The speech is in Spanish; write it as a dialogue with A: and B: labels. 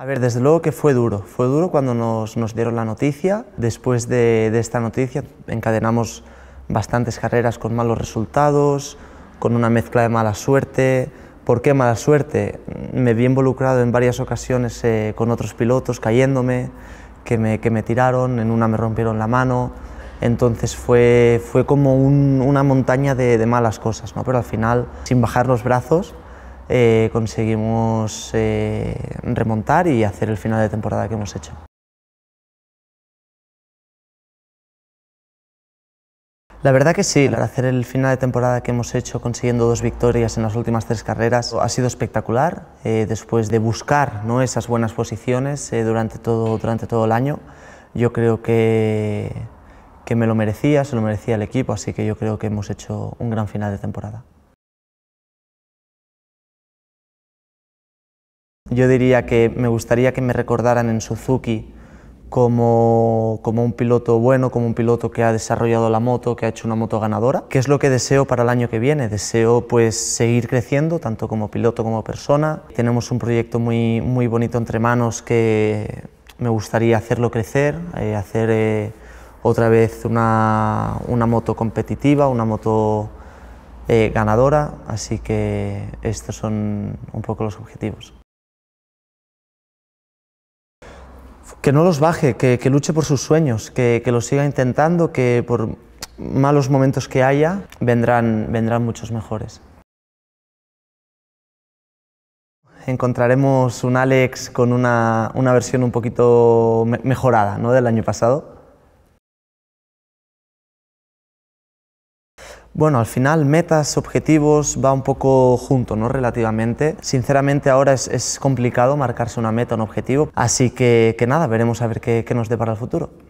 A: A ver, desde luego que fue duro. Fue duro cuando nos, dieron la noticia. Después de, esta noticia encadenamos bastantes carreras con malos resultados, con una mezcla de mala suerte. ¿Por qué mala suerte? Me vi involucrado en varias ocasiones eh, con otros pilotos cayéndome, que me, que me, tiraron, en una me rompieron la mano. Entonces fue, fue como una montaña de, de malas cosas, ¿no? pero al final, sin bajar los brazos, eh, conseguimos eh, remontar y hacer el final de temporada que hemos hecho. La verdad que sí, hacer el final de temporada que hemos hecho consiguiendo dos victorias en las últimas tres carreras ha sido espectacular, eh, después de buscar ¿no? esas buenas posiciones durante, todo, durante todo el año. Yo creo que, que me lo merecía, se lo merecía el equipo, así que yo creo que hemos hecho un gran final de temporada. Yo diría que me gustaría que me recordaran en Suzuki como, como, un piloto bueno, como un piloto que ha desarrollado la moto, que ha hecho una moto ganadora. ¿Qué es lo que deseo para el año que viene? Deseo pues seguir creciendo, tanto como piloto como persona. Tenemos un proyecto muy, muy bonito entre manos que me gustaría hacerlo crecer, eh, hacer eh, otra vez una, una, moto competitiva, una moto eh, ganadora, así que estos son un poco los objetivos. que no los baje, que, luche por sus sueños, que, los siga intentando, que por malos momentos que haya vendrán, muchos mejores. Encontraremos un Alex con una, versión un poquito mejorada ¿no? del año pasado Bueno, al final metas, objetivos va un poco junto, ¿no? Relativamente. Sinceramente ahora es, complicado marcarse una meta, un objetivo, así que, que nada, veremos a ver qué, qué nos depara el futuro.